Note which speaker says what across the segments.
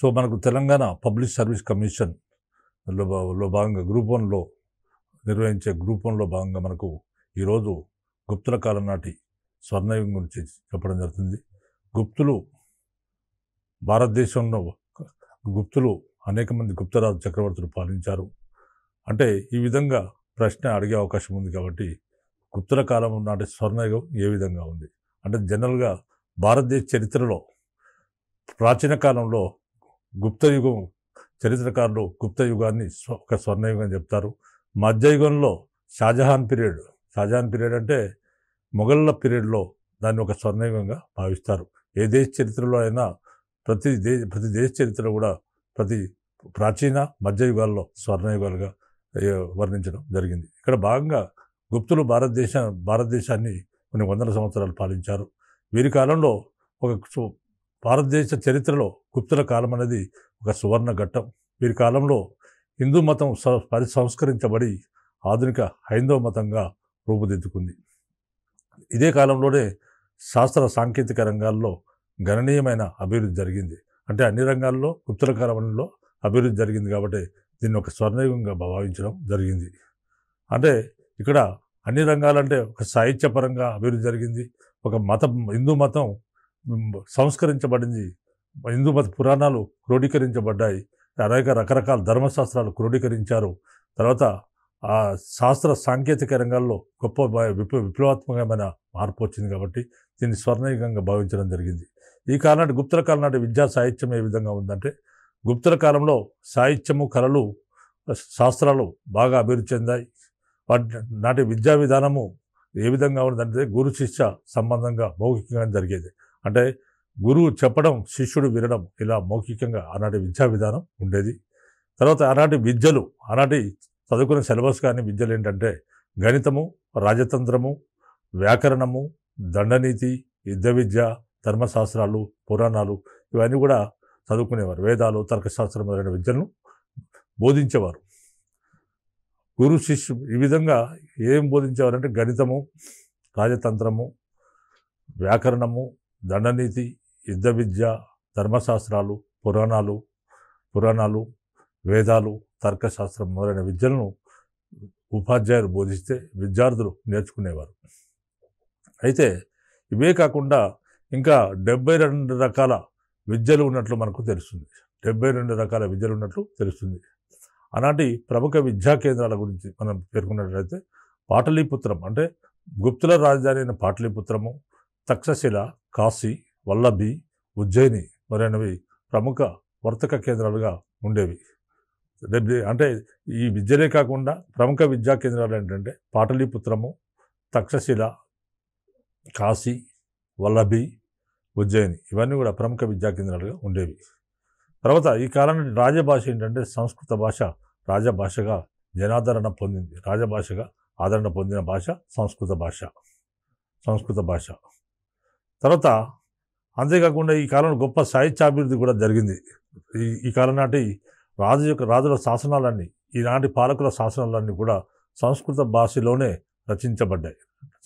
Speaker 1: so మనకు Telangana public service commission లో భాగంగా గ్రూప్ వన్లో నిర్వహించే గ్రూప్ వన్లో భాగంగా మనకు ఈరోజు గుప్తుల కాలం నాటి స్వర్ణయుగం గురించి చెప్పడం జరుగుతుంది గుప్తులు భారతదేశంలో గుప్తులు అనేక మంది గుప్తరాజు చక్రవర్తులు పాలించారు అంటే ఈ విధంగా ప్రశ్న అడిగే అవకాశం ఉంది కాబట్టి గుప్తుల కాలం నాటి స్వర్ణయుగం ఏ విధంగా ఉంది అంటే జనరల్గా భారతదేశ చరిత్రలో ప్రాచీన కాలంలో గుప్తయుగం చరిత్రకారులు గుప్తయుగాన్ని ఒక స్వర్ణయుగం చెప్తారు మధ్యయుగంలో షాజహాన్ పీరియడ్ షాజహాన్ పీరియడ్ అంటే మొఘళ్ళ పీరియడ్లో దాన్ని ఒక స్వర్ణయుగంగా భావిస్తారు ఏ దేశ చరిత్రలో అయినా ప్రతి దే ప్రతి దేశ చరిత్ర కూడా ప్రతి ప్రాచీన మధ్యయుగాల్లో స్వర్ణయుగాలుగా వర్ణించడం జరిగింది ఇక్కడ భాగంగా గుప్తులు భారతదేశ భారతదేశాన్ని కొన్ని వందల సంవత్సరాలు పాలించారు వీరి కాలంలో ఒక భారతదేశ చరిత్రలో గుప్తుల కాలం అనేది ఒక సువర్ణ ఘట్టం వీరి కాలంలో హిందూ మతం పరిసంస్కరించబడి ఆధునిక హైందవ మతంగా రూపుదిద్దుకుంది ఇదే కాలంలోనే శాస్త్ర సాంకేతిక రంగాల్లో గణనీయమైన అభివృద్ధి జరిగింది అంటే అన్ని రంగాల్లో గుప్తుల కాలంలో అభివృద్ధి జరిగింది కాబట్టి దీన్ని ఒక స్వర్ణయుగంగా భావించడం జరిగింది అంటే ఇక్కడ అన్ని రంగాలంటే ఒక సాహిత్యపరంగా అభివృద్ధి జరిగింది ఒక మతం హిందూ మతం సంస్కరించబడింది హిందూ మత పురాణాలు క్రోడీకరించబడ్డాయి అనేక రకరకాల ధర్మశాస్త్రాలు క్రోడీకరించారు తర్వాత ఆ శాస్త్ర సాంకేతిక రంగాల్లో గొప్ప విప్లవాత్మకమైన మార్పు వచ్చింది కాబట్టి దీన్ని స్వర్ణయుగంగా భావించడం జరిగింది ఈ కాలనాటి గుప్తుల కాలం నాటి విద్యా సాహిత్యం ఏ విధంగా ఉందంటే గుప్తుల కాలంలో సాహిత్యము కళలు శాస్త్రాలు బాగా అభివృద్ధి చెందాయి వాటి నాటి విద్యా విధానము ఏ విధంగా ఉందంటే గురు శిష్య సంబంధంగా మౌఖికంగా జరిగేది అంటే గురువు చెప్పడం శిష్యుడు వినడం ఇలా మౌఖికంగా ఆనాటి విద్యా విధానం ఉండేది తర్వాత ఆనాటి విద్యలు ఆనాటి చదువుకునే సిలబస్ కానీ విద్యలు ఏంటంటే గణితము రాజతంత్రము వ్యాకరణము దండనీతి యుద్ధ విద్య ధర్మశాస్త్రాలు పురాణాలు ఇవన్నీ కూడా చదువుకునేవారు వేదాలు తర్కశాస్త్రం మొదలైన విద్యలను బోధించేవారు గురు శిష్యు ఈ విధంగా ఏం బోధించేవారంటే గణితము రాజతంత్రము వ్యాకరణము దండనీతి యుద్ధ విద్య ధర్మశాస్త్రాలు పురాణాలు పురాణాలు వేదాలు తర్కశాస్త్రం మొదలైన విద్యలను ఉపాధ్యాయులు బోధిస్తే విద్యార్థులు నేర్చుకునేవారు అయితే ఇవే కాకుండా ఇంకా డెబ్బై రెండు రకాల విద్యలు ఉన్నట్లు మనకు తెలుస్తుంది డెబ్బై రెండు రకాల విద్యలు ఉన్నట్లు తెలుస్తుంది అలాంటి ప్రముఖ విద్యా కేంద్రాల గురించి మనం పేర్కొన్నట్లయితే పాటలీపుత్రం అంటే గుప్తుల రాజధాని అయిన పాటలీపుత్రము తక్షశిల కాశీ వల్లభి ఉజ్జయిని మొదలైనవి ప్రముఖ వర్తక కేంద్రాలుగా ఉండేవి అంటే ఈ విద్యలే కాకుండా ప్రముఖ విద్యా కేంద్రాలు ఏంటంటే పాటలీపుత్రము తక్షశిల కాశీ వల్లభి ఉజ్జయిని ఇవన్నీ కూడా ప్రముఖ విద్యా కేంద్రాలుగా ఉండేవి తర్వాత ఈ కాలంలో రాజభాష ఏంటంటే సంస్కృత భాష రాజభాషగా జనాదరణ పొందింది రాజభాషగా ఆదరణ పొందిన భాష సంస్కృత భాష సంస్కృత భాష తర్వాత అంతేకాకుండా ఈ కాలంలో గొప్ప సాహిత్యాభివృద్ధి కూడా జరిగింది ఈ ఈ కాలం నాటి రాజు యొక్క రాజుల శాసనాలన్నీ ఈనాటి పాలకుల శాసనాలన్నీ కూడా సంస్కృత భాషలోనే రచించబడ్డాయి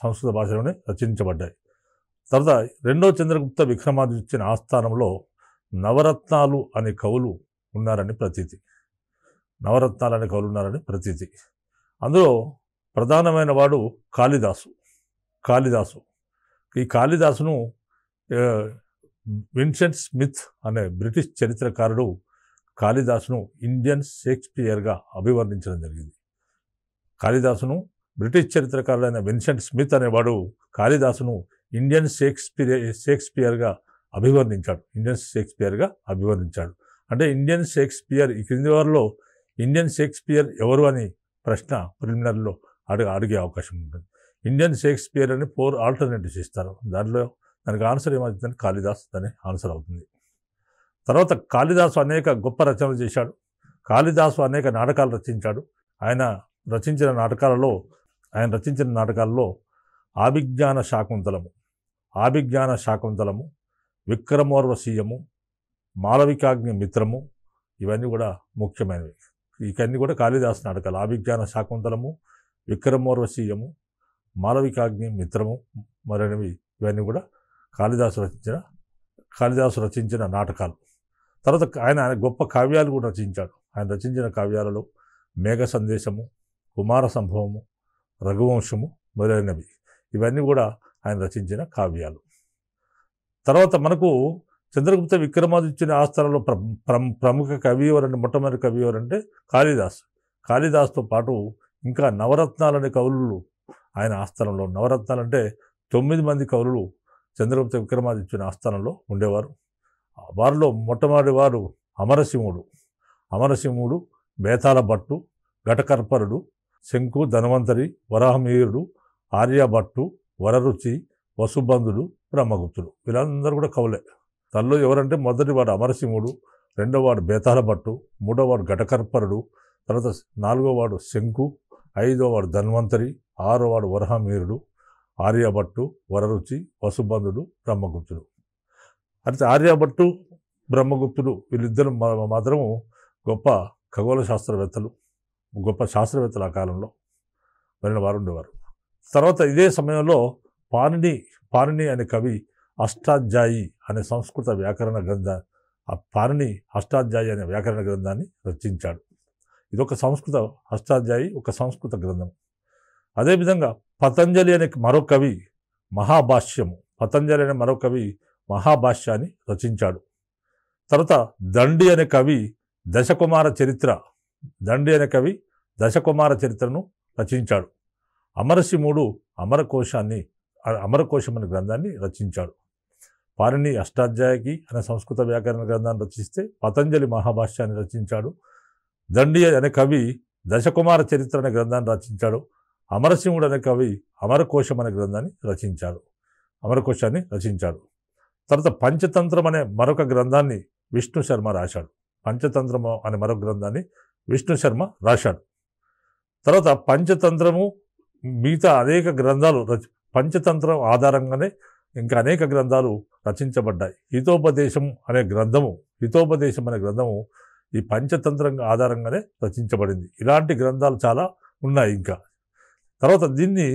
Speaker 1: సంస్కృత భాషలోనే రచించబడ్డాయి తర్వాత రెండో చంద్రగుప్త విక్రమాదిత్యుని ఆస్థానంలో నవరత్నాలు అనే కవులు ఉన్నారని ప్రతీతి నవరత్నాలు అనే కవులు ఉన్నారని ప్రతీతి అందులో ప్రధానమైన వాడు కాళిదాసు కాళిదాసు ఈ కాళిదాసును విన్సెంట్ స్మిత్ అనే బ్రిటిష్ చరిత్రకారుడు కాళిదాసును ఇండియన్ షేక్స్పియర్గా అభివర్ణించడం జరిగింది కాళిదాసును బ్రిటిష్ చరిత్రకారుడైన విన్సెంట్ స్మిత్ అనేవాడు కాళిదాసును ఇండియన్ షేక్స్పియర్ షేక్స్పియర్గా అభివర్ణించాడు ఇండియన్ షేక్స్పియర్గా అభివర్ణించాడు అంటే ఇండియన్ షేక్స్పియర్ ఈ క్రింది వారిలో ఇండియన్ షేక్స్పియర్ ఎవరు అని ప్రశ్న ప్రిలిమినరీలో అడిగే అవకాశం ఉంటుంది ఇండియన్ షేక్స్పియర్ అని ఫోర్ ఆల్టర్నేటివ్స్ ఇస్తారు దాంట్లో దానికి ఆన్సర్ ఏమవుతుందని కాళిదాస్ దాని ఆన్సర్ అవుతుంది తర్వాత కాళిదాసు అనేక గొప్ప రచనలు చేశాడు కాళిదాసు అనేక నాటకాలు రచించాడు ఆయన రచించిన నాటకాలలో ఆయన రచించిన నాటకాల్లో ఆభిజ్ఞాన శాకుంతలము ఆభిజ్ఞాన శాకుంతలము విక్రమోర్వశీయము మాలవికాగ్ని మిత్రము ఇవన్నీ కూడా ముఖ్యమైనవి ఇవన్నీ కూడా కాళిదాసు నాటకాలు ఆభిజ్ఞాన శాకుంతలము విక్రమోర్వశీయము మాలవికాగ్ని మిత్రము మరినవి ఇవన్నీ కూడా కాళిదాసు రచించిన కాళిదాసు రచించిన నాటకాలు తర్వాత ఆయన ఆయన గొప్ప కావ్యాలు కూడా రచించాడు ఆయన రచించిన కావ్యాలలో మేఘ సందేశము కుమార సంభవము రఘువంశము మొదలైనవి ఇవన్నీ కూడా ఆయన రచించిన కావ్యాలు తర్వాత మనకు చంద్రగుప్త విక్రమాదిత్యుని ఆస్థానంలో ప్రముఖ కవి ఎవరంటే మొట్టమొదటి కవి ఎవరంటే కాళిదాస్ కాళిదాస్తో పాటు ఇంకా నవరత్నాలనే కవులు ఆయన ఆస్థానంలో నవరత్నాలు అంటే తొమ్మిది మంది కవులు చంద్రగుప్త విక్రమాదిత్యుని ఆస్థానంలో ఉండేవారు వారిలో మొట్టమొదటి వారు అమరసింహుడు అమరసింహుడు బేతాల భట్టు ఘటకర్పరుడు శంకు ధనవంతరి వరాహమీయుడు ఆర్యభట్టు వరరుచి వసుబంధుడు బ్రహ్మగుప్తుడు వీళ్ళందరూ కూడా కవులే తనలో ఎవరంటే మొదటివాడు అమరసింహుడు రెండోవాడు బేతాల భట్టు మూడోవాడు ఘటకర్పరుడు తర్వాత నాలుగోవాడు శంకు ఐదో వాడు ధన్వంతరి ఆరో వాడు వరహమీరుడు ఆర్యభట్టు వరరుచి వసుబంధుడు బ్రహ్మగుప్తుడు అయితే ఆర్యభట్టు బ్రహ్మగుప్తుడు వీళ్ళిద్దరు మాత్రము గొప్ప ఖగోళ శాస్త్రవేత్తలు గొప్ప శాస్త్రవేత్తలు ఆ కాలంలో వెళ్ళిన వారు ఉండేవారు తర్వాత ఇదే సమయంలో పాణిని పాణిని అనే కవి అష్టాధ్యాయి అనే సంస్కృత వ్యాకరణ గ్రంథ ఆ పాణిని అష్టాధ్యాయి అనే వ్యాకరణ గ్రంథాన్ని రచించాడు ఇదొక సంస్కృత అష్టాధ్యాయి ఒక సంస్కృత గ్రంథం అదేవిధంగా పతంజలి అనే మరో కవి మహాభాష్యము పతంజలి అనే మరో కవి మహాభాష్యాన్ని రచించాడు తర్వాత దండి అనే కవి దశకుమార చరిత్ర దండి అనే కవి దశకుమార చరిత్రను రచించాడు అమరసింహుడు అమరకోశాన్ని అమరకోశం అనే గ్రంథాన్ని రచించాడు వారిని అష్టాధ్యాయకి అనే సంస్కృత వ్యాకరణ గ్రంథాన్ని రచిస్తే పతంజలి మహాభాష్యాన్ని రచించాడు దండియ అనే కవి దశకుమార చరిత్ర అనే గ్రంథాన్ని రచించాడు అమరసింహుడు అనే కవి అమరకోశం అనే గ్రంథాన్ని రచించాడు అమరకోశాన్ని రచించాడు తర్వాత పంచతంత్రం అనే మరొక గ్రంథాన్ని విష్ణు శర్మ రాశాడు పంచతంత్రము అనే మరొక గ్రంథాన్ని విష్ణు శర్మ రాశాడు తర్వాత పంచతంత్రము మిగతా అనేక గ్రంథాలు రచ పంచతంత్రం ఆధారంగానే ఇంకా అనేక గ్రంథాలు రచించబడ్డాయి హితోపదేశం అనే గ్రంథము హితోపదేశం అనే గ్రంథము ఈ పంచతంత్రం ఆధారంగానే రచించబడింది ఇలాంటి గ్రంథాలు చాలా ఉన్నాయి ఇంకా తర్వాత దీన్ని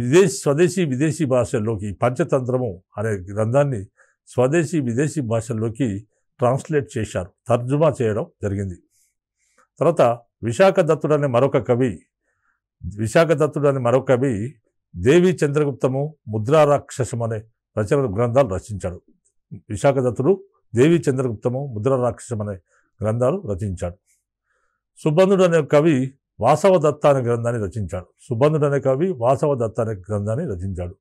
Speaker 1: విదేశీ స్వదేశీ విదేశీ భాషల్లోకి పంచతంత్రము అనే గ్రంథాన్ని స్వదేశీ విదేశీ భాషల్లోకి ట్రాన్స్లేట్ చేశారు తర్జుమా చేయడం జరిగింది తర్వాత విశాఖ దత్తుడు అనే మరొక కవి విశాఖ దత్తుడు అనే మరొక కవి దేవి చంద్రగుప్తము ముద్రారాక్షసం అనే రచన గ్రంథాలు రచించాడు విశాఖ దత్తుడు దేవి చంద్రగుప్తము ముద్రారాక్షసం అనే గ్రంథాలు రచించాడు సుబంధుడు అనే కవి దత్త అనే గ్రంథాన్ని రచించాడు సుబంధుడు అనే కవి దత్త అనే గ్రంథాన్ని రచించాడు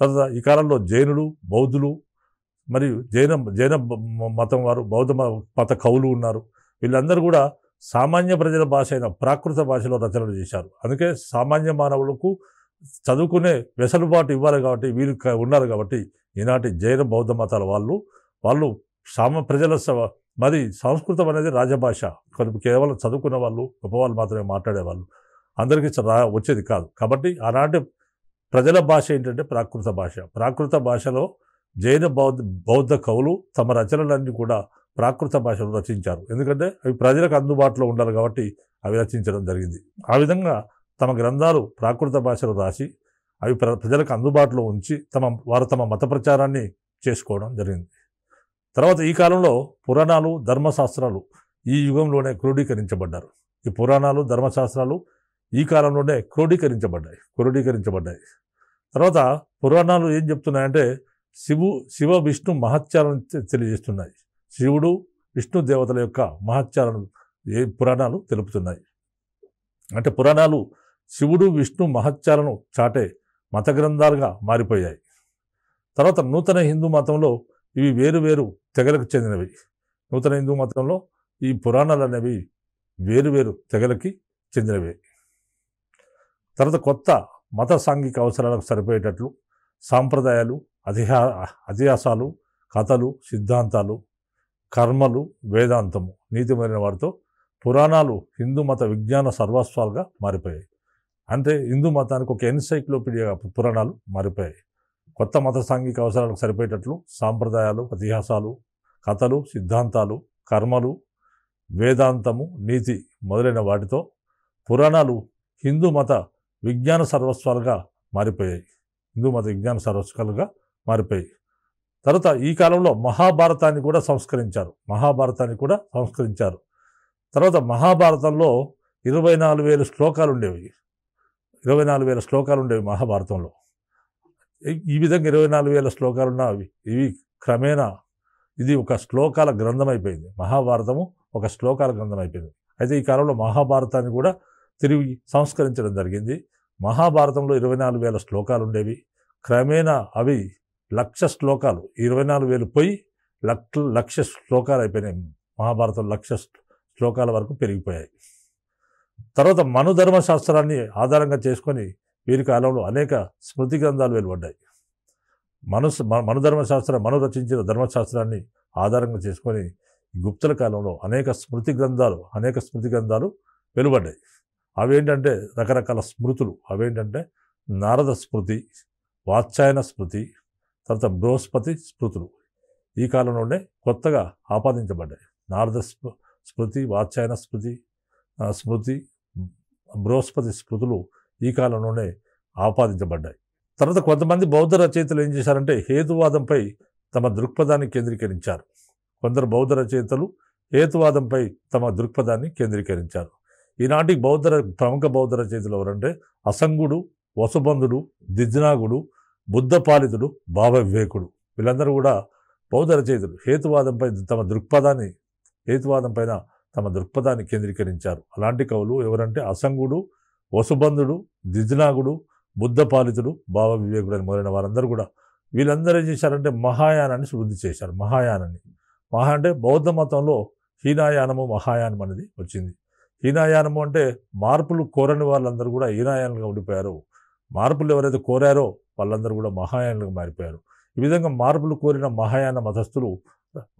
Speaker 1: తర్వాత ఈ కాలంలో జైనులు బౌద్ధులు మరియు జైన జైన మతం వారు బౌద్ధ మత కవులు ఉన్నారు వీళ్ళందరూ కూడా సామాన్య ప్రజల భాష అయిన ప్రాకృత భాషలో రచనలు చేశారు అందుకే సామాన్య మానవులకు చదువుకునే వెసలుబాటు ఇవ్వాలి కాబట్టి వీరు ఉన్నారు కాబట్టి ఈనాటి జైన బౌద్ధ మతాల వాళ్ళు వాళ్ళు సామ ప్రజల మరి సంస్కృతం అనేది రాజభాష కొన్ని కేవలం చదువుకున్న వాళ్ళు గొప్పవాళ్ళు మాత్రమే మాట్లాడేవాళ్ళు అందరికీ రా వచ్చేది కాదు కాబట్టి ఆనాటి ప్రజల భాష ఏంటంటే ప్రాకృత భాష ప్రాకృత భాషలో జైన బౌద్ధ బౌద్ధ కవులు తమ రచనలన్నీ కూడా ప్రాకృత భాషలో రచించారు ఎందుకంటే అవి ప్రజలకు అందుబాటులో ఉండాలి కాబట్టి అవి రచించడం జరిగింది ఆ విధంగా తమ గ్రంథాలు ప్రాకృత భాషలో రాసి అవి ప్ర ప్రజలకు అందుబాటులో ఉంచి తమ వారు తమ మత ప్రచారాన్ని చేసుకోవడం జరిగింది తర్వాత ఈ కాలంలో పురాణాలు ధర్మశాస్త్రాలు ఈ యుగంలోనే క్రోడీకరించబడ్డారు ఈ పురాణాలు ధర్మశాస్త్రాలు ఈ కాలంలోనే క్రోడీకరించబడ్డాయి క్రోడీకరించబడ్డాయి తర్వాత పురాణాలు ఏం చెప్తున్నాయంటే శివు శివ విష్ణు మహత్యాలను తెలియజేస్తున్నాయి శివుడు విష్ణు దేవతల యొక్క మహత్యాలను ఏ పురాణాలు తెలుపుతున్నాయి అంటే పురాణాలు శివుడు విష్ణు మహత్యాలను చాటే మత గ్రంథాలుగా మారిపోయాయి తర్వాత నూతన హిందూ మతంలో ఇవి వేరు వేరు తెగలకు చెందినవి నూతన హిందూ మతంలో ఈ పురాణాలు అనేవి వేరు వేరు తెగలకి చెందినవి తర్వాత కొత్త మత సాంఘిక అవసరాలకు సరిపోయేటట్లు సాంప్రదాయాలు అధిహా అతిహాసాలు కథలు సిద్ధాంతాలు కర్మలు వేదాంతము నీతిమైన వారితో పురాణాలు హిందూ మత విజ్ఞాన సర్వస్వాలుగా మారిపోయాయి అంటే హిందూ మతానికి ఒక ఎన్సైక్లోపీడియా పురాణాలు మారిపోయాయి కొత్త మత సాంఘిక అవసరాలకు సరిపోయేటట్లు సాంప్రదాయాలు ఇతిహాసాలు కథలు సిద్ధాంతాలు కర్మలు వేదాంతము నీతి మొదలైన వాటితో పురాణాలు హిందూ మత విజ్ఞాన సర్వస్వాలుగా మారిపోయాయి హిందూ మత విజ్ఞాన సర్వస్వాలుగా మారిపోయాయి తర్వాత ఈ కాలంలో మహాభారతాన్ని కూడా సంస్కరించారు మహాభారతాన్ని కూడా సంస్కరించారు తర్వాత మహాభారతంలో ఇరవై నాలుగు వేల శ్లోకాలు ఉండేవి ఇరవై నాలుగు వేల శ్లోకాలు ఉండేవి మహాభారతంలో ఈ విధంగా ఇరవై నాలుగు వేల శ్లోకాలు ఉన్నా అవి ఇవి క్రమేణా ఇది ఒక శ్లోకాల గ్రంథం అయిపోయింది మహాభారతము ఒక శ్లోకాల గ్రంథం అయిపోయింది అయితే ఈ కాలంలో మహాభారతాన్ని కూడా తిరిగి సంస్కరించడం జరిగింది మహాభారతంలో ఇరవై నాలుగు వేల శ్లోకాలు ఉండేవి క్రమేణా అవి లక్ష శ్లోకాలు ఇరవై నాలుగు వేలు పోయి లక్ష లక్ష శ్లోకాలు అయిపోయినాయి మహాభారతం లక్ష శ్లోకాల వరకు పెరిగిపోయాయి తర్వాత మనుధర్మశాస్త్రాన్ని ఆధారంగా చేసుకొని వీరి కాలంలో అనేక స్మృతి గ్రంథాలు వెలువడ్డాయి మనసు మనధర్మశాస్త్రం మను రచించిన ధర్మశాస్త్రాన్ని ఆధారంగా చేసుకొని గుప్తుల కాలంలో అనేక స్మృతి గ్రంథాలు అనేక స్మృతి గ్రంథాలు వెలువడ్డాయి అవేంటంటే రకరకాల స్మృతులు అవేంటంటే నారద స్మృతి వాత్సాయన స్మృతి తర్వాత బృహస్పతి స్మృతులు ఈ కాలంలోనే కొత్తగా ఆపాదించబడ్డాయి నారద స్మృతి వాత్సాయన స్మృతి స్మృతి బృహస్పతి స్మృతులు ఈ కాలంలోనే ఆపాదించబడ్డాయి తర్వాత కొంతమంది బౌద్ధ రచయితలు ఏం చేశారంటే హేతువాదంపై తమ దృక్పథాన్ని కేంద్రీకరించారు కొందరు బౌద్ధ రచయితలు హేతువాదంపై తమ దృక్పథాన్ని కేంద్రీకరించారు ఈనాటి బౌద్ధ ప్రముఖ బౌద్ధ రచయితలు ఎవరంటే అసంగుడు వసుబంధుడు దిజ్నాగుడు బుద్ధపాలితుడు భావ వివేకుడు వీళ్ళందరూ కూడా బౌద్ధ రచయితలు హేతువాదంపై తమ దృక్పథాన్ని హేతువాదం పైన తమ దృక్పథాన్ని కేంద్రీకరించారు అలాంటి కవులు ఎవరంటే అసంగుడు వసుబంధుడు దిజ్నాగుడు బుద్ధపాలితుడు బావ వివేకుడు మొదలైన వారందరూ కూడా వీళ్ళందరూ ఏం చేశారంటే మహాయానాన్ని శుద్ధి చేశారు మహాయానాన్ని మహా అంటే బౌద్ధ మతంలో హీనాయానము మహాయానం అనేది వచ్చింది హీనాయానము అంటే మార్పులు కోరని వాళ్ళందరూ కూడా హీనాయానంగా ఉండిపోయారు మార్పులు ఎవరైతే కోరారో వాళ్ళందరూ కూడా మహాయానులుగా మారిపోయారు ఈ విధంగా మార్పులు కోరిన మహాయాన మతస్థులు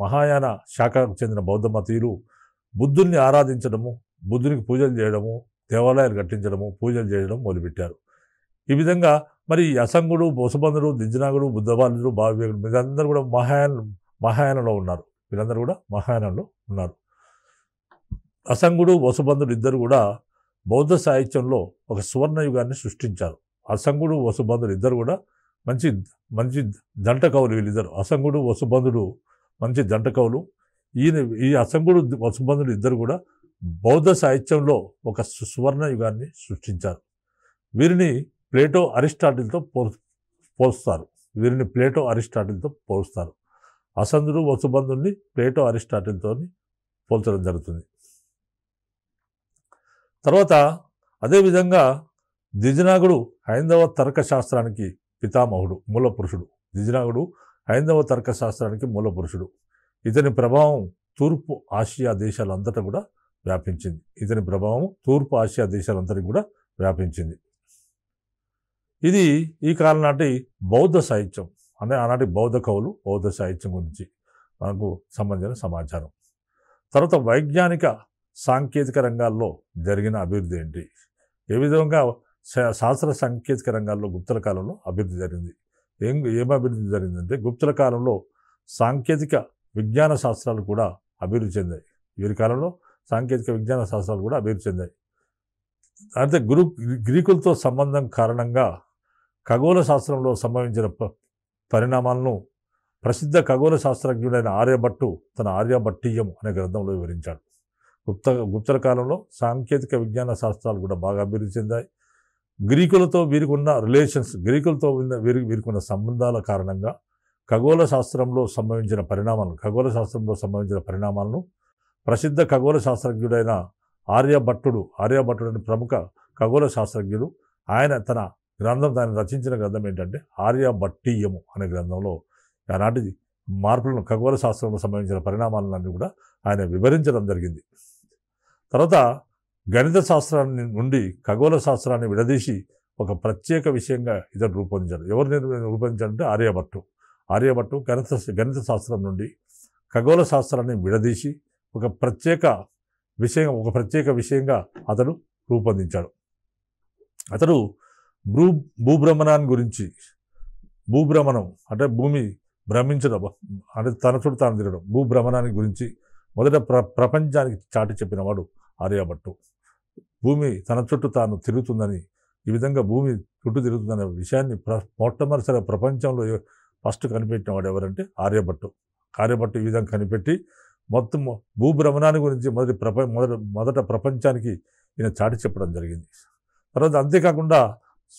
Speaker 1: మహాయాన శాఖకు చెందిన బౌద్ధ మతీయులు బుద్ధుల్ని ఆరాధించడము బుద్ధునికి పూజలు చేయడము దేవాలయాలు కట్టించడము పూజలు చేయడం మొదలుపెట్టారు ఈ విధంగా మరి అసంగుడు బొసబంధుడు దింజనాగుడు బుద్ధబాలుడు భావ్యుడు మీరందరూ కూడా మహాయాన మహాయానంలో ఉన్నారు వీళ్ళందరూ కూడా మహాయానంలో ఉన్నారు అసంగుడు వసుబంధుడు ఇద్దరు కూడా బౌద్ధ సాహిత్యంలో ఒక సువర్ణయుగాన్ని సృష్టించారు అసంగుడు వసుబంధుడు ఇద్దరు కూడా మంచి మంచి దంట కవులు వీళ్ళిద్దరు అసంగుడు వసుబంధుడు మంచి దంట కవులు ఈయన ఈ అసంగుడు వసుబంధుడు ఇద్దరు కూడా బౌద్ధ సాహిత్యంలో ఒక సువర్ణ యుగాన్ని సృష్టించారు వీరిని ప్లేటో అరిస్టాటిల్తో పోల్ పోలుస్తారు వీరిని ప్లేటో అరిస్టాటిల్తో పోలుస్తారు అసంధుడు వసుబంధుని ప్లేటో అరిస్టాటిల్తో పోల్చడం జరుగుతుంది తర్వాత అదేవిధంగా దిజనాగుడు హైందవ తర్క శాస్త్రానికి పితామహుడు మూలపురుషుడు దిజనాగుడు హైందవ తర్క శాస్త్రానికి మూలపురుషుడు ఇతని ప్రభావం తూర్పు ఆసియా దేశాలంతటా కూడా వ్యాపించింది ఇతని ప్రభావం తూర్పు ఆసియా దేశాలందరికీ కూడా వ్యాపించింది ఇది ఈ కాలనాటి బౌద్ధ సాహిత్యం అంటే ఆనాటి బౌద్ధ కవులు బౌద్ధ సాహిత్యం గురించి మనకు సంబంధించిన సమాచారం తర్వాత వైజ్ఞానిక సాంకేతిక రంగాల్లో జరిగిన అభివృద్ధి ఏంటి ఏ విధంగా శాస్త్ర సాంకేతిక రంగాల్లో గుప్తుల కాలంలో అభివృద్ధి జరిగింది ఏం ఏం అభివృద్ధి జరిగిందంటే గుప్తుల కాలంలో సాంకేతిక విజ్ఞాన శాస్త్రాలు కూడా అభివృద్ధి చెందాయి వీరి కాలంలో సాంకేతిక విజ్ఞాన శాస్త్రాలు కూడా అభివృద్ధి చెందాయి అయితే గురు గ్రీకులతో సంబంధం కారణంగా ఖగోళ శాస్త్రంలో సంభవించిన పరిణామాలను ప్రసిద్ధ ఖగోళ శాస్త్రజ్ఞుడైన ఆర్యభట్టు తన ఆర్యభట్టీయం అనే గ్రంథంలో వివరించాడు గుప్త గుప్తల కాలంలో సాంకేతిక విజ్ఞాన శాస్త్రాలు కూడా బాగా అభివృద్ధి చెందాయి గ్రీకులతో వీరికున్న రిలేషన్స్ గ్రీకులతో వీరి వీరికున్న సంబంధాల కారణంగా ఖగోళ శాస్త్రంలో సంభవించిన పరిణామాలను ఖగోళ శాస్త్రంలో సంభవించిన పరిణామాలను ప్రసిద్ధ ఖగోళ శాస్త్రజ్ఞుడైన ఆర్యభట్టుడు ఆర్యభట్టుడు అనే ప్రముఖ ఖగోళ శాస్త్రజ్ఞుడు ఆయన తన గ్రంథం ఆయన రచించిన గ్రంథం ఏంటంటే ఆర్యభట్టీయము అనే గ్రంథంలో ఆనాటి మార్పులను ఖగోళ శాస్త్రంలో సంబంధించిన పరిణామాలన్నీ కూడా ఆయన వివరించడం జరిగింది తర్వాత గణిత శాస్త్రాన్ని నుండి ఖగోళ శాస్త్రాన్ని విడదీసి ఒక ప్రత్యేక విషయంగా ఇతను రూపొందించాడు ఎవరు రూపొందించాడంటే ఆర్యభట్టు ఆర్యభట్టు గణిత గణిత శాస్త్రం నుండి ఖగోళ శాస్త్రాన్ని విడదీసి ఒక ప్రత్యేక విషయం ఒక ప్రత్యేక విషయంగా అతడు రూపొందించాడు అతడు భూ భూభ్రమణాన్ని గురించి భూభ్రమణం అంటే భూమి భ్రమించడం అంటే తన చుట్టూ తాను తిరగడం భూభ్రమణాన్ని గురించి మొదట ప్ర ప్రపంచానికి చాటి చెప్పినవాడు ఆర్యభట్టు భూమి తన చుట్టూ తాను తిరుగుతుందని ఈ విధంగా భూమి చుట్టూ తిరుగుతుందనే విషయాన్ని ప్ర మొట్టమొదటిసారి ప్రపంచంలో ఫస్ట్ కనిపెట్టిన వాడు ఎవరంటే ఆర్యభట్టు ఆర్యభట్టు ఈ విధంగా కనిపెట్టి మొత్తం భూభ్రమణాన్ని గురించి మొదటి ప్రప మొదట మొదట ప్రపంచానికి ఈయన చాటి చెప్పడం జరిగింది తర్వాత అంతేకాకుండా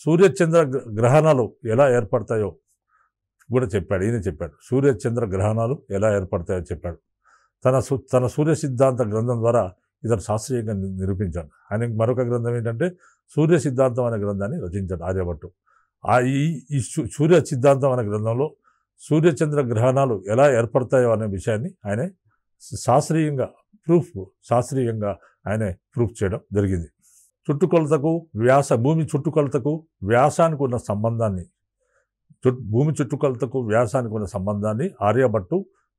Speaker 1: సూర్యచంద్ర గ్రహణాలు ఎలా ఏర్పడతాయో కూడా చెప్పాడు ఈయన చెప్పాడు సూర్యచంద్ర గ్రహణాలు ఎలా ఏర్పడతాయో చెప్పాడు తన తన సూర్య సిద్ధాంత గ్రంథం ద్వారా ఇతను శాస్త్రీయంగా నిరూపించాడు ఆయన మరొక గ్రంథం ఏంటంటే సూర్య సిద్ధాంతం అనే గ్రంథాన్ని రచించాడు ఆర్యభట్టు ఆ ఈ సూర్య సిద్ధాంతం అనే గ్రంథంలో సూర్యచంద్ర గ్రహణాలు ఎలా ఏర్పడతాయో అనే విషయాన్ని ఆయన శాస్త్రీయంగా ప్రూఫ్ శాస్త్రీయంగా ఆయనే ప్రూఫ్ చేయడం జరిగింది చుట్టుకొలతకు వ్యాస భూమి చుట్టుకొలతకు వ్యాసానికి ఉన్న సంబంధాన్ని భూమి చుట్టుకొలతకు వ్యాసానికి ఉన్న సంబంధాన్ని ఆర్యభట్టు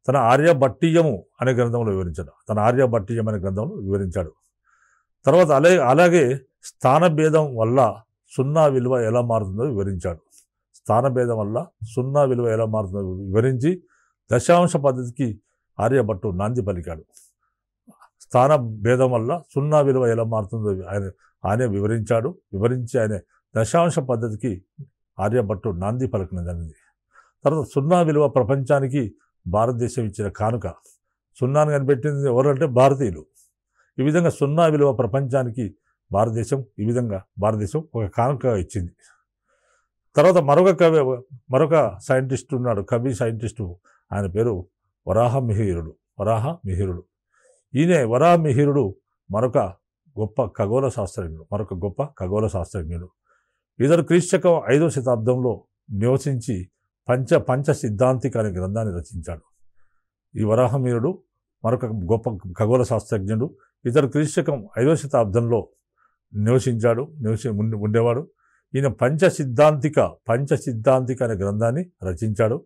Speaker 1: తన ఆర్యభట్టీయము అనే గ్రంథంలో వివరించాడు తన ఆర్యభట్టీయం అనే గ్రంథంలో వివరించాడు తర్వాత అలా అలాగే స్థానభేదం వల్ల సున్నా విలువ ఎలా మారుతుందో వివరించాడు స్థానభేదం వల్ల సున్నా విలువ ఎలా మారుతుందో వివరించి దశాంశ పద్ధతికి ఆర్యభట్టు నాంది పలికాడు స్థాన భేదం వల్ల సున్నా విలువ ఎలా మారుతుందో ఆయన ఆయనే వివరించాడు వివరించి ఆయన దశాంశ పద్ధతికి ఆర్యభట్టు నాంది పలకడం జరిగింది తర్వాత సున్నా విలువ ప్రపంచానికి భారతదేశం ఇచ్చిన కానుక సున్నాను కనిపెట్టింది ఎవరంటే భారతీయులు ఈ విధంగా సున్నా విలువ ప్రపంచానికి భారతదేశం ఈ విధంగా భారతదేశం ఒక కానుక ఇచ్చింది తర్వాత మరొక కవి మరొక సైంటిస్ట్ ఉన్నాడు కవి సైంటిస్టు ఆయన పేరు వరాహ మిహిరుడు వరాహ మిహిరుడు ఈయనే వరాహ మిహిరుడు మరొక గొప్ప ఖగోళ శాస్త్రజ్ఞుడు మరొక గొప్ప ఖగోళ శాస్త్రజ్ఞుడు ఇతరు క్రీశకం ఐదో శతాబ్దంలో నివసించి పంచ పంచ సిద్ధాంతిక అనే గ్రంథాన్ని రచించాడు ఈ వరాహమీరుడు మరొక గొప్ప ఖగోళ శాస్త్రజ్ఞుడు ఇతరు క్రీశకం ఐదో శతాబ్దంలో నివసించాడు నివసి ఉండేవాడు ఈయన పంచ సిద్ధాంతిక పంచ సిద్ధాంతిక అనే గ్రంథాన్ని రచించాడు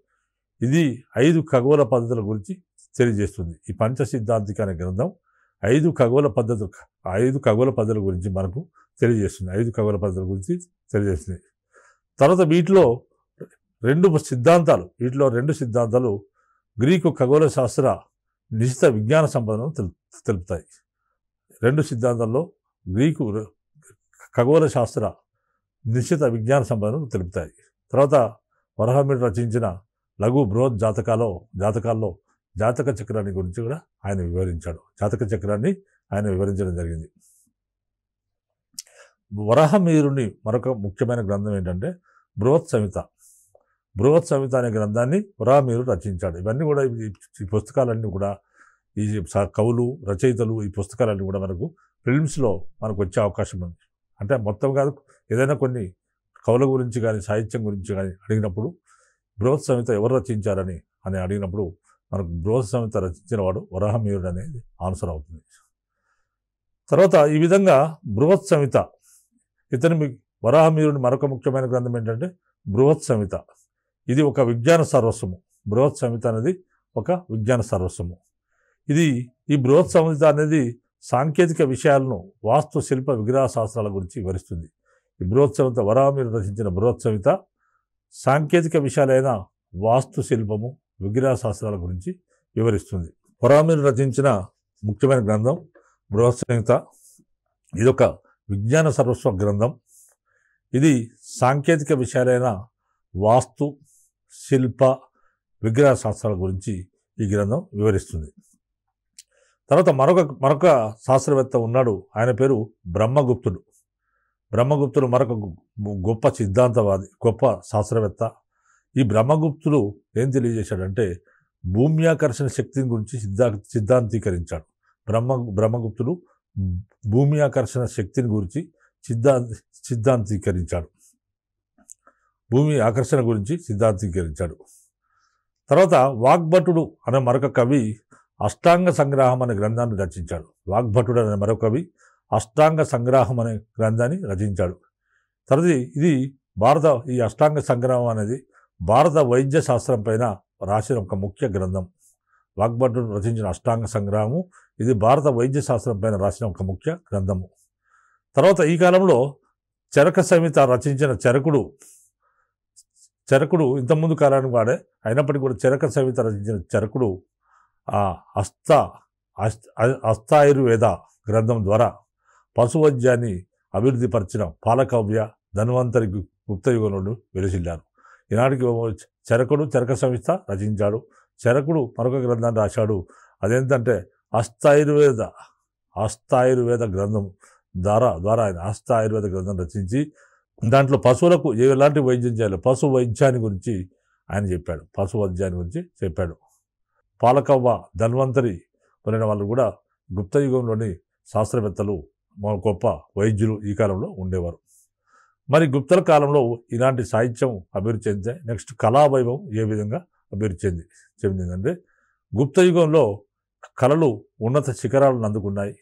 Speaker 1: ఇది ఐదు ఖగోళ పద్ధతుల గురించి తెలియజేస్తుంది ఈ పంచ సిద్ధాంతిక అనే గ్రంథం ఐదు ఖగోళ పద్ధతులు ఐదు ఖగోళ పద్ధతుల గురించి మనకు తెలియజేస్తుంది ఐదు ఖగోళ పద్ధతుల గురించి తెలియజేస్తుంది తర్వాత వీటిలో రెండు సిద్ధాంతాలు వీటిలో రెండు సిద్ధాంతాలు గ్రీకు ఖగోళ శాస్త్ర నిశ్చిత విజ్ఞాన సంపదను తెలుపుతాయి రెండు సిద్ధాంతాల్లో గ్రీకు ఖగోళ శాస్త్ర నిశ్చిత విజ్ఞాన సంపదను తెలుపుతాయి తర్వాత వరహమిడు రచించిన లఘు బృహత్ జాతకాలో జాతకాల్లో జాతక చక్రాన్ని గురించి కూడా ఆయన వివరించాడు జాతక చక్రాన్ని ఆయన వివరించడం జరిగింది వరహమీరుని మరొక ముఖ్యమైన గ్రంథం ఏంటంటే బృహత్ సంహిత బృహత్ సంహిత అనే గ్రంథాన్ని వరహమీరు రచించాడు ఇవన్నీ కూడా ఈ పుస్తకాలన్నీ కూడా ఈ కవులు రచయితలు ఈ పుస్తకాలన్నీ కూడా మనకు ఫిల్మ్స్లో మనకు వచ్చే అవకాశం ఉంది అంటే మొత్తం కాదు ఏదైనా కొన్ని కవుల గురించి కానీ సాహిత్యం గురించి కానీ అడిగినప్పుడు బృహత్ సంహిత ఎవరు రచించారని అని అడిగినప్పుడు మనకు బృహత్ సంహిత రచించిన వాడు వరాహమీయుడు అనేది ఆన్సర్ అవుతుంది తర్వాత ఈ విధంగా బృహత్ సంహిత ఇతని వరాహమీయుడి మరొక ముఖ్యమైన గ్రంథం ఏంటంటే బృహత్ సంహిత ఇది ఒక విజ్ఞాన సర్వస్వము బృహత్ సంహిత అనేది ఒక విజ్ఞాన సర్వస్వము ఇది ఈ బృహత్ సంహిత అనేది సాంకేతిక విషయాలను వాస్తు శిల్ప విగ్రహ శాస్త్రాల గురించి వివరిస్తుంది ఈ బృహత్ సంహిత వరాహమీయుడు రచించిన బృహత్ సంహిత సాంకేతిక విషయాలైన వాస్తుశిల్పము విగ్రహ శాస్త్రాల గురించి వివరిస్తుంది పరామీరు రచించిన ముఖ్యమైన గ్రంథం బృహస్సంహిత ఇదొక విజ్ఞాన సర్వస్వ గ్రంథం ఇది సాంకేతిక విషయాలైన వాస్తు శిల్ప విగ్రహ శాస్త్రాల గురించి ఈ గ్రంథం వివరిస్తుంది తర్వాత మరొక మరొక శాస్త్రవేత్త ఉన్నాడు ఆయన పేరు బ్రహ్మగుప్తుడు బ్రహ్మగుప్తుడు మరొక గొప్ప సిద్ధాంతవాది గొప్ప శాస్త్రవేత్త ఈ బ్రహ్మగుప్తుడు ఏం తెలియజేశాడంటే భూమ్యాకర్షణ శక్తిని గురించి సిద్ధా సిద్ధాంతీకరించాడు బ్రహ్మ బ్రహ్మగుప్తుడు భూమ్యాకర్షణ శక్తిని గురించి సిద్ధాంత సిద్ధాంతీకరించాడు భూమి ఆకర్షణ గురించి సిద్ధాంతీకరించాడు తర్వాత వాగ్భటుడు అనే మరొక కవి అష్టాంగ సంగ్రహం అనే గ్రంథాన్ని రచించాడు వాగ్భటుడు అనే మరొక కవి అష్టాంగ సంగ్రహం అనే గ్రంథాన్ని రచించాడు తర్వాత ఇది భారత ఈ అష్టాంగ సంగ్రహం అనేది భారత వైద్య శాస్త్రం పైన రాసిన ఒక ముఖ్య గ్రంథం వాగ్భటుడు రచించిన అష్టాంగ సంగ్రహము ఇది భారత వైద్య శాస్త్రం పైన రాసిన ఒక ముఖ్య గ్రంథము తర్వాత ఈ కాలంలో చరక సమిత రచించిన చరకుడు చరకుడు ఇంతకుముందు కాలానికి వాడే అయినప్పటికీ కూడా చరక సమిత రచించిన చరకుడు అస్త అస్త ఆయుర్వేద గ్రంథం ద్వారా పశువద్యాన్ని అభివృద్ధిపరచిన పాలకవ్య ధన్వంతరి గుప్తయుగం నుండి వెలిసిల్లారు ఈనాటికి చెరకుడు చెరక సంస్థ రచించాడు చెరకుడు మరొక గ్రంథాన్ని రాశాడు అదేంటంటే అస్థాయుర్వేద అస్థాయుర్వేద గ్రంథం ద్వారా ద్వారా ఆయన అస్థాయుర్వేద గ్రంథం రచించి దాంట్లో పశువులకు ఎలాంటి వైద్యం చేయాలి పశు వైద్యాన్ని గురించి ఆయన చెప్పాడు పశు వైద్యాన్ని గురించి చెప్పాడు పాలకవ్వ ధన్వంతరి మొదలైన వాళ్ళు కూడా గుప్తయుగంలోని శాస్త్రవేత్తలు గొప్ప వైద్యులు ఈ కాలంలో ఉండేవారు మరి గుప్తల కాలంలో ఇలాంటి సాహిత్యం అభివృద్ధి చెందితే నెక్స్ట్ కళావైభవం ఏ విధంగా అభివృద్ధి చెంది చెందిందంటే గుప్త యుగంలో కళలు ఉన్నత శిఖరాలను అందుకున్నాయి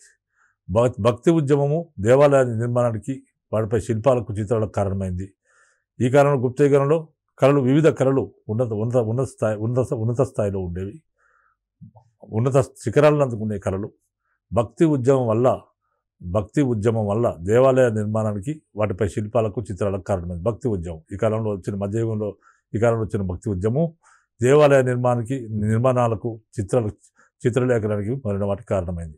Speaker 1: భక్తి ఉద్యమము దేవాలయ నిర్మాణానికి వాటిపై శిల్పాలకు చిత్రాలకు కారణమైంది ఈ కాలంలో గుప్త యుగంలో కళలు వివిధ కళలు ఉన్నత ఉన్నత ఉన్నత స్థాయి ఉన్నత ఉన్నత స్థాయిలో ఉండేవి ఉన్నత శిఖరాలను అందుకునే కళలు భక్తి ఉద్యమం వల్ల భక్తి ఉద్యమం వల్ల దేవాలయ నిర్మాణానికి వాటిపై శిల్పాలకు చిత్రాలకు కారణమైంది భక్తి ఉద్యమం ఈ కాలంలో వచ్చిన మధ్యయుగంలో ఈ కాలంలో వచ్చిన భక్తి ఉద్యమం దేవాలయ నిర్మాణానికి నిర్మాణాలకు చిత్రాలు చిత్రలేఖనానికి మరిన వాటికి కారణమైంది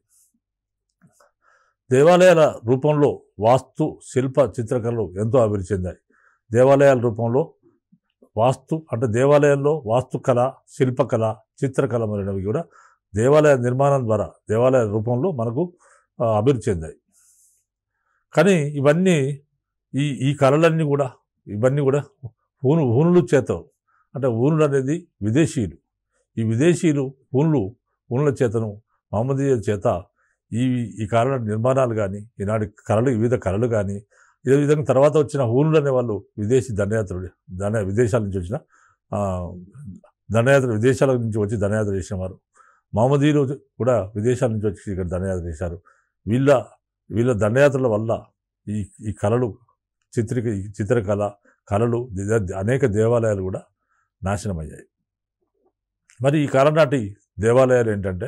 Speaker 1: దేవాలయాల రూపంలో వాస్తు శిల్ప చిత్రకళలు ఎంతో అభివృద్ధి చెందాయి దేవాలయాల రూపంలో వాస్తు అంటే దేవాలయాల్లో వాస్తుకళ శిల్పకళ చిత్రకళ మొదలైనవి కూడా దేవాలయ నిర్మాణం ద్వారా దేవాలయ రూపంలో మనకు అభివృద్ధి చెందాయి కానీ ఇవన్నీ ఈ ఈ కళలన్నీ కూడా ఇవన్నీ కూడా ఊను ఊనుల చేత అంటే ఊనులు అనేది విదేశీయులు ఈ విదేశీయులు ఊనులు ఊనుల చేతను మహమ్మదీయుల చేత ఈ ఈ కారణ నిర్మాణాలు కానీ ఈనాటి కళలు వివిధ కళలు కానీ ఇదే విధంగా తర్వాత వచ్చిన ఊనులు అనే వాళ్ళు విదేశీ దండయాత్రలు దండ విదేశాల నుంచి వచ్చిన దండయాత్ర విదేశాల నుంచి వచ్చి దండయాత్ర చేసిన వారు మహమ్మదీయులు కూడా విదేశాల నుంచి వచ్చి ఇక్కడ దండయాత్ర చేశారు వీళ్ళ వీళ్ళ దండయాత్రల వల్ల ఈ ఈ కళలు చిత్ర చిత్రకళ కళలు అనేక దేవాలయాలు కూడా నాశనమయ్యాయి మరి ఈ కాలనాటి దేవాలయాలు ఏంటంటే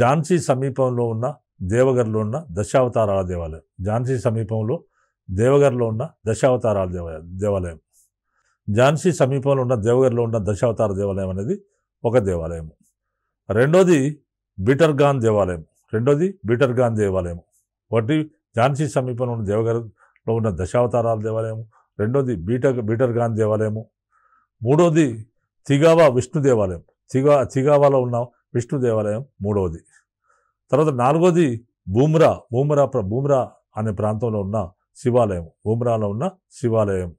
Speaker 1: ఝాన్సీ సమీపంలో ఉన్న దేవగర్లో ఉన్న దశావతారాల దేవాలయం ఝాన్సీ సమీపంలో దేవగర్లో ఉన్న దశావతారాల దేవాలయం దేవాలయం ఝాన్సీ సమీపంలో ఉన్న దేవగర్లో ఉన్న దశావతార దేవాలయం అనేది ఒక దేవాలయం రెండోది బిటర్గాన్ దేవాలయం రెండోది బీటర్గాన్ దేవాలయం ఒకటి ఝాన్సీ సమీపంలో ఉన్న దేవగర్లో ఉన్న దశావతారాల దేవాలయం రెండోది బీటర్ బీటర్గాన్ దేవాలయము మూడోది తిగావా విష్ణు దేవాలయం తిగా తిగావాలో ఉన్న విష్ణు దేవాలయం మూడవది తర్వాత నాలుగోది బూమ్రా బూమ్రా బూమ్రా అనే ప్రాంతంలో ఉన్న శివాలయం బూమ్రాలో ఉన్న శివాలయం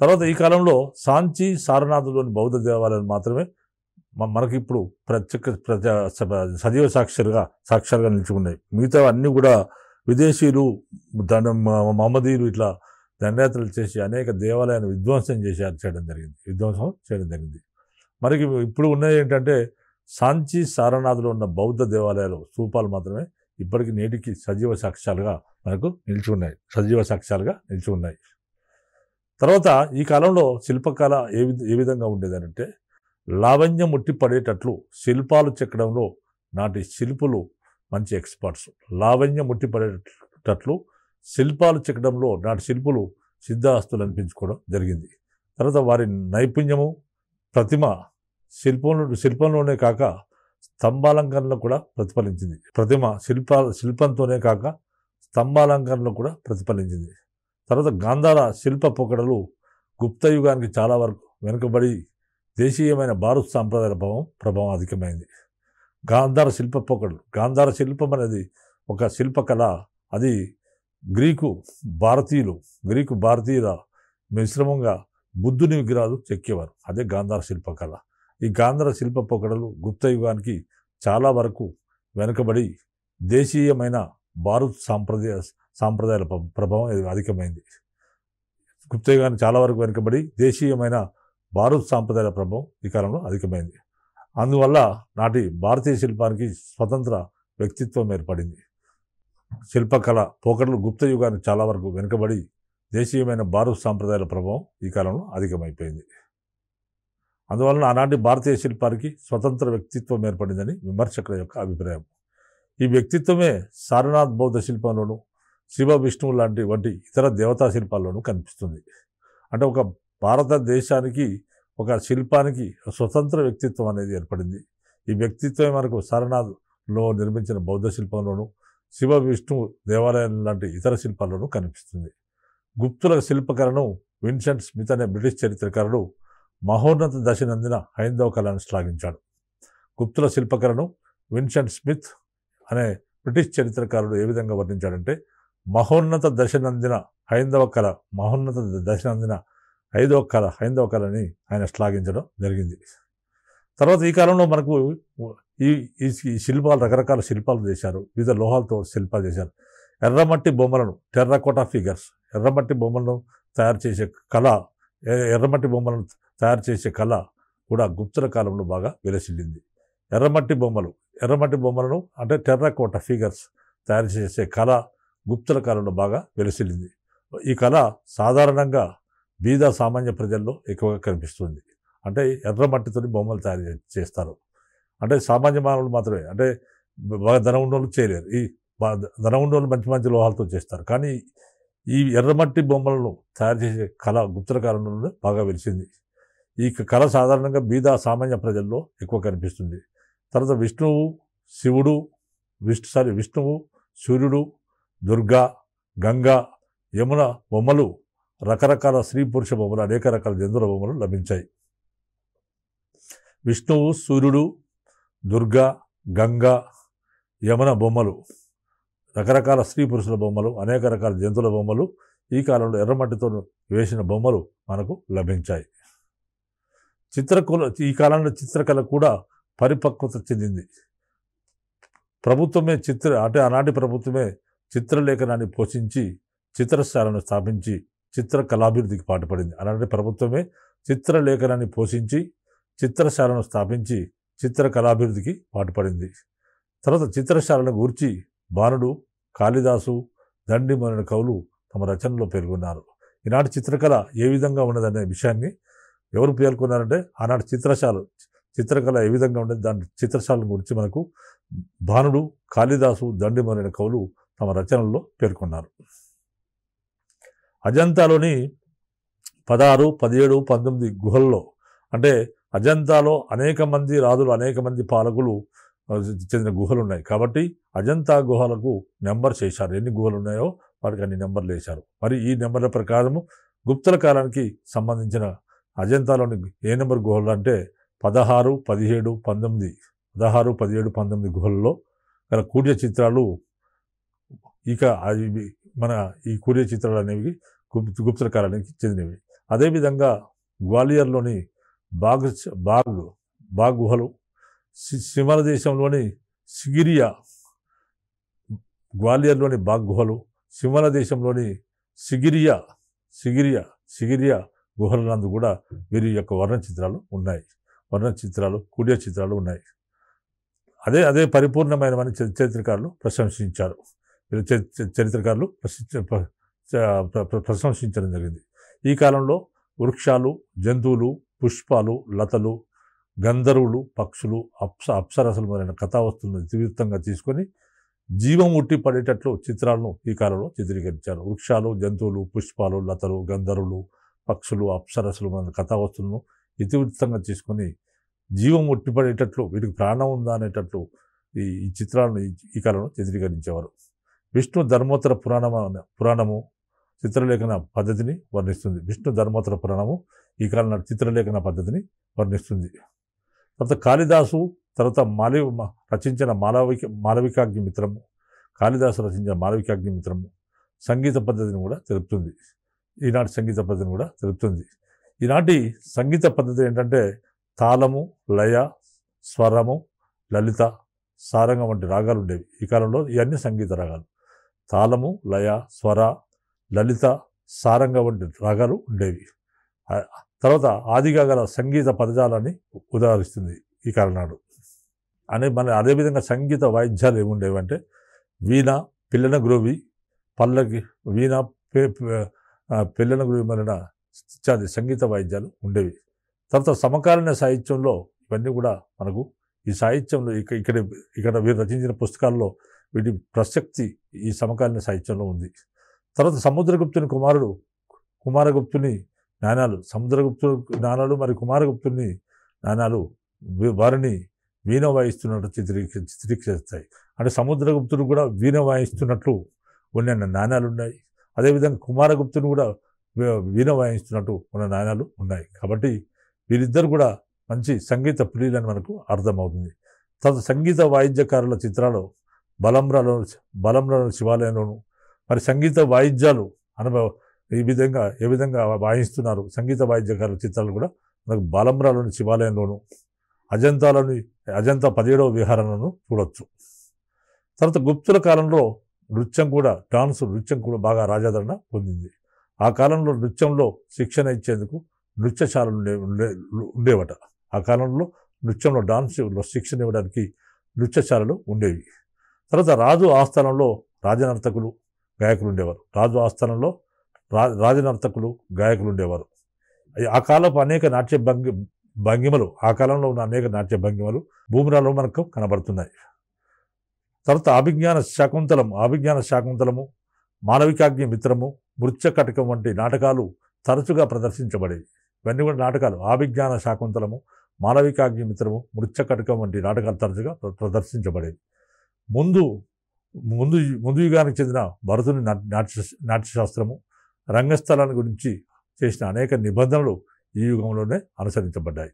Speaker 1: తర్వాత ఈ కాలంలో సాంచి సారనాథులోని బౌద్ధ దేవాలయం మాత్రమే మనకి ఇప్పుడు ప్రత్యక్ష ప్రజా సజీవ సాక్షరుగా సాక్షాలుగా నిలుచుకున్నాయి మిగతా అన్నీ కూడా విదేశీయులు దాని మహమ్మదీయులు ఇట్లా దండయాత్రలు చేసి అనేక దేవాలయాన్ని విధ్వంసం చేసి చేయడం జరిగింది విధ్వంసం చేయడం జరిగింది మనకి ఇప్పుడు ఉన్నది ఏంటంటే సాంచి సారనాథులు ఉన్న బౌద్ధ దేవాలయాలు స్థూపాలు మాత్రమే ఇప్పటికి నేటికి సజీవ సాక్ష్యాలుగా మనకు నిలిచి ఉన్నాయి సజీవ సాక్ష్యాలుగా నిలిచి ఉన్నాయి తర్వాత ఈ కాలంలో శిల్పకళ ఏ ఏ విధంగా ఉండేదనంటే లావణ్యం ముట్టి పడేటట్లు శిల్పాలు చెక్కడంలో నాటి శిల్పులు మంచి ఎక్స్పర్ట్స్ లావణ్యం ముట్టి పడేటట్లు శిల్పాలు చెక్కడంలో నాటి శిల్పులు సిద్ధాస్తులు అనిపించుకోవడం జరిగింది తర్వాత వారి నైపుణ్యము ప్రతిమ శిల్పంలో శిల్పంలోనే కాక స్తంభాలంకరణలో కూడా ప్రతిఫలించింది ప్రతిమ శిల్ప శిల్పంతోనే కాక స్తంభాలంకరణలో కూడా ప్రతిఫలించింది తర్వాత గాంధార శిల్ప పొగడలు గుప్త యుగానికి చాలా వరకు వెనుకబడి దేశీయమైన భారత్ సాంప్రదాయ భావం ప్రభావం అధికమైంది గాంధార శిల్ప పొకడు గాంధార శిల్పం అనేది ఒక శిల్పకళ అది గ్రీకు భారతీయులు గ్రీకు భారతీయుల మిశ్రమంగా బుద్ధుని విగ్రహాలు చెక్కేవారు అదే గాంధార శిల్పకళ ఈ గాంధార శిల్ప పొకడలు గుప్త యుగానికి చాలా వరకు వెనుకబడి దేశీయమైన భారత్ సాంప్రదాయ సాంప్రదాయాల ప్రభావం అధికమైంది గుప్త యుగానికి చాలా వరకు వెనుకబడి దేశీయమైన భారత్ సాంప్రదాయాల ప్రభావం ఈ కాలంలో అధికమైంది అందువల్ల నాటి భారతీయ శిల్పానికి స్వతంత్ర వ్యక్తిత్వం ఏర్పడింది శిల్పకళ పోకడలు గుప్త యుగానికి చాలా వరకు వెనుకబడి దేశీయమైన భారత్ సాంప్రదాయాల ప్రభావం ఈ కాలంలో అధికమైపోయింది అందువలన ఆనాటి భారతీయ శిల్పానికి స్వతంత్ర వ్యక్తిత్వం ఏర్పడిందని విమర్శకుల యొక్క అభిప్రాయం ఈ వ్యక్తిత్వమే సారనాథ్ బౌద్ధ శిల్పంలోనూ శివ విష్ణువు లాంటి వంటి ఇతర దేవతా శిల్పాల్లోనూ కనిపిస్తుంది అంటే ఒక భారతదేశానికి ఒక శిల్పానికి స్వతంత్ర వ్యక్తిత్వం అనేది ఏర్పడింది ఈ వ్యక్తిత్వం మనకు సారనాథ్లో నిర్మించిన బౌద్ధ శిల్పంలోనూ శివ విష్ణు దేవాలయం లాంటి ఇతర శిల్పాల్లోనూ కనిపిస్తుంది గుప్తుల శిల్పకరను విన్సెంట్ స్మిత్ అనే బ్రిటిష్ చరిత్రకారుడు మహోన్నత దశ నందిన హైందవ కళను శ్లాఘించాడు గుప్తుల శిల్పకరను విన్సెంట్ స్మిత్ అనే బ్రిటిష్ చరిత్రకారుడు ఏ విధంగా వర్ణించాడంటే మహోన్నత దశ నందిన హైందవ కళ మహోన్నత దశ నందిన ఐదో కళ ఐదో కళని ఆయన శ్లాఘించడం జరిగింది తర్వాత ఈ కాలంలో మనకు ఈ ఈ శిల్పాలు రకరకాల శిల్పాలు చేశారు వివిధ లోహాలతో శిల్పాలు చేశారు ఎర్రమట్టి బొమ్మలను టెర్రకోట ఫిగర్స్ ఎర్రమట్టి బొమ్మలను తయారు చేసే కళ ఎర్రమట్టి బొమ్మలను తయారు చేసే కళ కూడా గుప్తుల కాలంలో బాగా విలసిల్లింది ఎర్రమట్టి బొమ్మలు ఎర్రమట్టి బొమ్మలను అంటే టెర్రకోట ఫిగర్స్ తయారు చేసే కళ గుప్తుల కాలంలో బాగా వెలసిల్లింది ఈ కళ సాధారణంగా బీద సామాన్య ప్రజల్లో ఎక్కువగా కనిపిస్తుంది అంటే ఎర్ర మట్టితో బొమ్మలు తయారు చేస్తారు అంటే సామాన్య మానవులు మాత్రమే అంటే బాగా ధనం ఉన్నోళ్ళు చేయలేరు ఈ ధనం ఉన్నోళ్ళు మంచి మంచి లోహాలతో చేస్తారు కానీ ఈ ఎర్రమట్టి బొమ్మలను తయారు చేసే కళ గుప్తకాలంలో బాగా వెలిసింది ఈ కళ సాధారణంగా బీద సామాన్య ప్రజల్లో ఎక్కువ కనిపిస్తుంది తర్వాత విష్ణువు శివుడు విష్ణు సారీ విష్ణువు సూర్యుడు దుర్గా గంగా యమున బొమ్మలు రకరకాల స్త్రీ పురుష బొమ్మలు అనేక రకాల జంతువుల బొమ్మలు లభించాయి విష్ణువు సూర్యుడు దుర్గా గంగా యమున బొమ్మలు రకరకాల స్త్రీ పురుషుల బొమ్మలు అనేక రకాల జంతువుల బొమ్మలు ఈ కాలంలో ఎర్రమట్టితో వేసిన బొమ్మలు మనకు లభించాయి చిత్రకళ ఈ కాలంలో చిత్రకళ కూడా పరిపక్వత చెందింది ప్రభుత్వమే చిత్ర అంటే ఆనాటి ప్రభుత్వమే చిత్రలేఖనాన్ని పోషించి చిత్రశాలను స్థాపించి చిత్ర కళాభివృద్ధికి పాటుపడింది అలాంటి ప్రభుత్వమే చిత్రలేఖనాన్ని పోషించి చిత్రశాలను స్థాపించి చిత్ర కళాభివృద్ధికి పాటుపడింది తర్వాత చిత్రశాలను గూర్చి బాణుడు కాళిదాసు దండి మొదలైన కవులు తమ రచనలో పేర్కొన్నారు ఈనాటి చిత్రకళ ఏ విధంగా ఉన్నదనే విషయాన్ని ఎవరు పేర్కొన్నారంటే ఆనాటి చిత్రశాల చిత్రకళ ఏ విధంగా ఉండేది దాని చిత్రశాల గురించి మనకు భానుడు కాళిదాసు దండి మొదలైన కవులు తమ రచనల్లో పేర్కొన్నారు అజంతాలోని పదహారు పదిహేడు పంతొమ్మిది గుహల్లో అంటే అజంతాలో అనేక మంది రాజులు అనేక మంది పాలకులు చెందిన గుహలు ఉన్నాయి కాబట్టి అజంతా గుహలకు నెంబర్ చేశారు ఎన్ని గుహలు ఉన్నాయో వాటికి అన్ని నెంబర్లు వేశారు మరి ఈ నెంబర్ల ప్రకారము గుప్తుల కాలానికి సంబంధించిన అజంతాలోని ఏ నెంబర్ గుహలు అంటే పదహారు పదిహేడు పంతొమ్మిది పదహారు పదిహేడు పంతొమ్మిది గుహల్లో గల కూడ్య చిత్రాలు ఇక మన ఈ కూరియ చిత్రాలు అనేవి గుప్త గుప్తుల కాలానికి చెందినవి అదేవిధంగా గ్వాలియర్లోని బాగ్ బాగ్ బాగ్ గుహలు సింహల దేశంలోని సిగిరియా గ్వాలియర్లోని బాగ్ గుహలు సింహల దేశంలోని సిగిరియా సిగిరియా సిగిరియా గుహలందు కూడా వీరి యొక్క వర్ణ చిత్రాలు ఉన్నాయి వర్ణ చిత్రాలు కుడియ చిత్రాలు ఉన్నాయి అదే అదే పరిపూర్ణమైనవని చరిత్రకారులు ప్రశంసించారు చరిత్రకారులు ప్రశంసించడం జరిగింది ఈ కాలంలో వృక్షాలు జంతువులు పుష్పాలు లతలు గంధర్వులు పక్షులు అప్స అప్సరసలు మొదలైన కథావస్తువులను జీవితంగా తీసుకొని జీవం ఉట్టి పడేటట్లు చిత్రాలను ఈ కాలంలో చిత్రీకరించారు వృక్షాలు జంతువులు పుష్పాలు లతలు గంధర్వులు పక్షులు అప్సరసలు మొదలైన కథావస్తువులను ఇతివృత్తంగా తీసుకొని జీవం ఉట్టిపడేటట్లు వీటికి ప్రాణం ఉందా అనేటట్లు ఈ చిత్రాలను ఈ కాలంలో చిత్రీకరించేవారు విష్ణు ధర్మోత్తర పురాణము పురాణము చిత్రలేఖన పద్ధతిని వర్ణిస్తుంది విష్ణు ధర్మోత్తర పురాణము ఈ కాలం చిత్రలేఖన పద్ధతిని వర్ణిస్తుంది తర్వాత కాళిదాసు తర్వాత మాలి రచించిన మాలవిక మాలవికాగ్ని మిత్రము కాళిదాసు రచించిన మాలవికాగ్ని మిత్రము సంగీత పద్ధతిని కూడా తెలుపుతుంది ఈనాటి సంగీత పద్ధతిని కూడా తెలుపుతుంది ఈనాటి సంగీత పద్ధతి ఏంటంటే తాళము లయ స్వరము లలిత సారంగం వంటి రాగాలు ఉండేవి ఈ కాలంలో ఇవన్నీ సంగీత రాగాలు తాళము లయ స్వర లలిత సారంగ వంటి రాగాలు ఉండేవి తర్వాత ఆదిగా గల సంగీత పదజాలాన్ని ఉదాహరిస్తుంది ఈ కారణాడు అనే మన అదేవిధంగా సంగీత వాయిద్యాలు ఏముండేవంటే వీణ పిల్లన గ్రోవి పల్లకి వీణ పిల్లన గ్రోవి మరిన ఇత్యాది సంగీత వాయిద్యాలు ఉండేవి తర్వాత సమకాలీన సాహిత్యంలో ఇవన్నీ కూడా మనకు ఈ సాహిత్యంలో ఇక్కడ ఇక్కడ వీరు రచించిన పుస్తకాల్లో వీటి ప్రసక్తి ఈ సమకాలీన సాహిత్యంలో ఉంది తర్వాత సముద్రగుప్తుని కుమారుడు కుమారగుప్తుని నాణాలు సముద్రగుప్తుడు నాణాలు మరి కుమారగుప్తుని నాణాలు వారిని వీణ వాయిస్తున్నట్టు చిత్రీకరి చిత్రీకరిస్తాయి అంటే సముద్రగుప్తుడు కూడా వీణ వాయిస్తున్నట్లు ఉన్న నాణాలు ఉన్నాయి అదేవిధంగా కుమారగుప్తుని కూడా వీణ వాయిస్తున్నట్టు ఉన్న నాణాలు ఉన్నాయి కాబట్టి వీరిద్దరు కూడా మంచి సంగీత ప్రియులని మనకు అర్థమవుతుంది తన సంగీత వాయిద్యకారుల చిత్రాలు బలంలో బలంలోను శివాలయంలోను మరి సంగీత వాయిద్యాలు అనుభవ ఈ విధంగా ఏ విధంగా వాయిస్తున్నారు సంగీత వాయిద్యకారుల చిత్రాలు కూడా మనకు బాలంరాలోని శివాలయంలోను అజంతాలోని అజంతా పదిహేడవ విహారంలోను చూడవచ్చు తర్వాత గుప్తుల కాలంలో నృత్యం కూడా డాన్స్ నృత్యం కూడా బాగా రాజాదరణ పొందింది ఆ కాలంలో నృత్యంలో శిక్షణ ఇచ్చేందుకు నృత్యశాలలు ఉండే ఉండేవట ఆ కాలంలో నృత్యంలో డాన్సు శిక్షణ ఇవ్వడానికి నృత్యశాలలు ఉండేవి తర్వాత రాజు ఆస్థానంలో రాజనర్తకులు గాయకులు ఉండేవారు రాజు ఆస్థానంలో రా రాజనర్తకులు గాయకులు ఉండేవారు ఆ కాలపు అనేక నాట్య భంగి భంగిమలు ఆ కాలంలో ఉన్న అనేక నాట్య భంగిమలు భూమిరాలు మనకు కనబడుతున్నాయి తర్వాత అభిజ్ఞాన శాకుంతలం అభిజ్ఞాన శాకుంతలము మానవికాజ్ఞ మిత్రము మృత్య కటకం వంటి నాటకాలు తరచుగా ప్రదర్శించబడేవి ఇవన్నీ కూడా నాటకాలు అభిజ్ఞాన శాకుంతలము మానవికాగ్ని మిత్రము మృత్య కటకం వంటి నాటకాలు తరచుగా ప్రదర్శించబడేవి ముందు ముందు ముందు యుగానికి చెందిన భరతుని నాట్య నాట్యశాస్త్రము రంగస్థలాన్ని గురించి చేసిన అనేక నిబంధనలు ఈ యుగంలోనే అనుసరించబడ్డాయి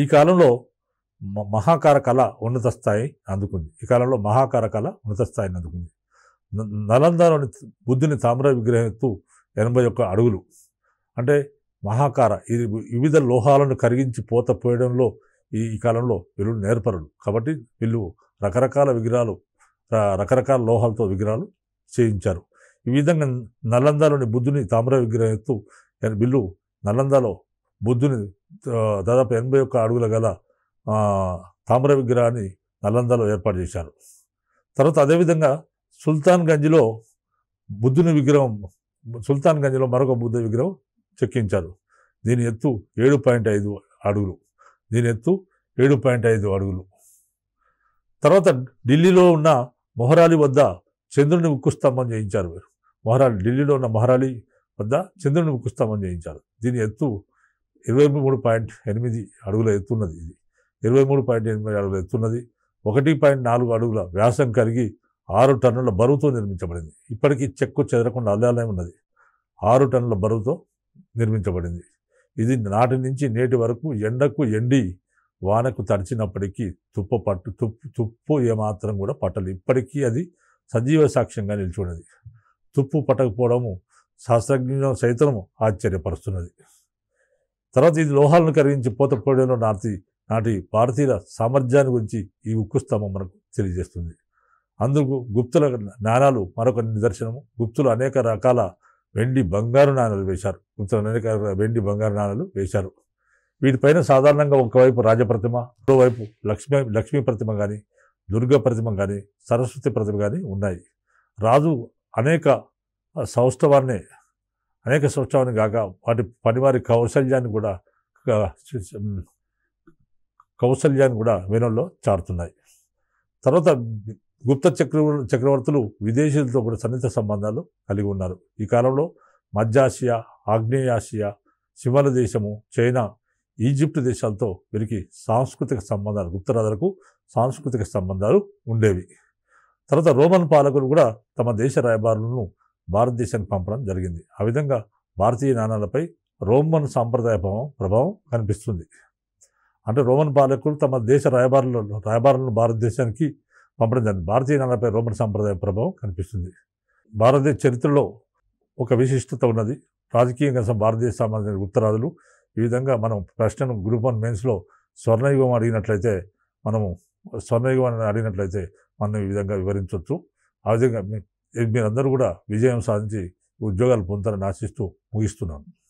Speaker 1: ఈ కాలంలో మహాకార కళ ఉన్నత స్థాయి అందుకుంది ఈ కాలంలో మహాకార కళ ఉన్నత స్థాయిని అందుకుంది నలందలోని బుద్ధుని తామ్ర విగ్రహం ఎత్తు ఎనభై ఒక్క అడుగులు అంటే మహాకార ఇది వివిధ లోహాలను కరిగించి పోత పోయడంలో ఈ ఈ కాలంలో వీళ్ళు నేర్పరులు కాబట్టి వీళ్ళు రకరకాల విగ్రహాలు రకరకాల లోహాలతో విగ్రహాలు చేయించారు ఈ విధంగా నల్లందాలోని బుద్ధుని తామ్ర విగ్రహం ఎత్తు వీళ్ళు నల్లందాలో బుద్ధుని దాదాపు ఎనభై ఒక్క అడుగుల గల తామ్ర విగ్రహాన్ని నల్లందాలో ఏర్పాటు చేశారు తర్వాత అదేవిధంగా సుల్తాన్ గంజ్లో బుద్ధుని విగ్రహం సుల్తాన్ గంజ్లో మరొక బుద్ధ విగ్రహం చెక్కించారు దీని ఎత్తు ఏడు పాయింట్ ఐదు అడుగులు దీని ఎత్తు ఏడు పాయింట్ ఐదు అడుగులు తర్వాత ఢిల్లీలో ఉన్న మొహరాలి వద్ద చంద్రుని స్తంభం చేయించారు మొహరాలి ఢిల్లీలో ఉన్న మొహరాలి వద్ద చంద్రుని స్తంభం చేయించారు దీని ఎత్తు ఇరవై మూడు పాయింట్ ఎనిమిది అడుగుల ఎత్తున్నది ఇది ఇరవై మూడు పాయింట్ ఎనిమిది అడుగుల ఎత్తున్నది ఒకటి పాయింట్ నాలుగు అడుగుల వ్యాసం కలిగి ఆరు టన్నుల బరువుతో నిర్మించబడింది ఇప్పటికీ చెక్కు చెదరకుండా అల్లాలయం ఉన్నది ఆరు టన్నుల బరువుతో నిర్మించబడింది ఇది నాటి నుంచి నేటి వరకు ఎండకు ఎండి వానకు తడిచినప్పటికీ తుప్ప పట్టు తుప్పు తుప్పు ఏమాత్రం కూడా పట్టదు ఇప్పటికీ అది సజీవ సాక్ష్యంగా నిల్చున్నది తుప్పు పట్టకపోవడము శాస్త్రజ్ఞ సైతము ఆశ్చర్యపరుస్తున్నది తర్వాత ఇది లోహాలను కరిగించి పోతపోయడంలో నాటి నాటి భారతీయుల సామర్థ్యాన్ని గురించి ఈ ఉక్కు స్తంభం మనకు తెలియజేస్తుంది అందుకు గుప్తుల జ్ఞానాలు మరొక నిదర్శనము గుప్తులు అనేక రకాల వెండి బంగారు నాణాలు వేశారు అనేక వెండి బంగారు నాణాలు వేశారు వీటిపైన సాధారణంగా ఒకవైపు రాజప్రతిమ మరోవైపు లక్ష్మీ లక్ష్మీ ప్రతిమ కానీ దుర్గ ప్రతిమ కానీ సరస్వతి ప్రతిమ కానీ ఉన్నాయి రాజు అనేక సౌష్ఠవాన్ని అనేక సౌష్ఠవాన్ని కాక వాటి పనివారి కౌశల్యాన్ని కూడా కౌశల్యాన్ని కూడా వేణుల్లో చారుతున్నాయి తర్వాత గుప్త చక్రవర్ చక్రవర్తులు విదేశీయులతో కూడా సన్నిహిత సంబంధాలు కలిగి ఉన్నారు ఈ కాలంలో మధ్యాసియా ఆగ్నేయాసియా శిమల దేశము చైనా ఈజిప్ట్ దేశాలతో వీరికి సాంస్కృతిక సంబంధాలు గుప్తరాజులకు సాంస్కృతిక సంబంధాలు ఉండేవి తర్వాత రోమన్ పాలకులు కూడా తమ దేశ రాయబారులను భారతదేశానికి పంపడం జరిగింది ఆ విధంగా భారతీయ నాణాలపై రోమన్ సాంప్రదాయ ప్రభావం ప్రభావం కనిపిస్తుంది అంటే రోమన్ పాలకులు తమ దేశ రాయబారులను రాయబారులను భారతదేశానికి పంపడం జరిగింది భారతీయ జనతాపై రోమన్ సాంప్రదాయ ప్రభావం కనిపిస్తుంది భారతదేశ చరిత్రలో ఒక విశిష్టత ఉన్నది రాజకీయం కోసం భారతదేశ సామాజిక ఉత్తరాదులు ఈ విధంగా మనం ప్రశ్నను గ్రూప్ వన్ మెయిన్స్లో స్వర్ణయుగం అడిగినట్లయితే మనము స్వర్ణయుగం అడిగినట్లయితే మనం ఈ విధంగా వివరించవచ్చు ఆ విధంగా మీరందరూ కూడా విజయం సాధించి ఉద్యోగాలు పొందుతారని ఆశిస్తూ ముగిస్తున్నాను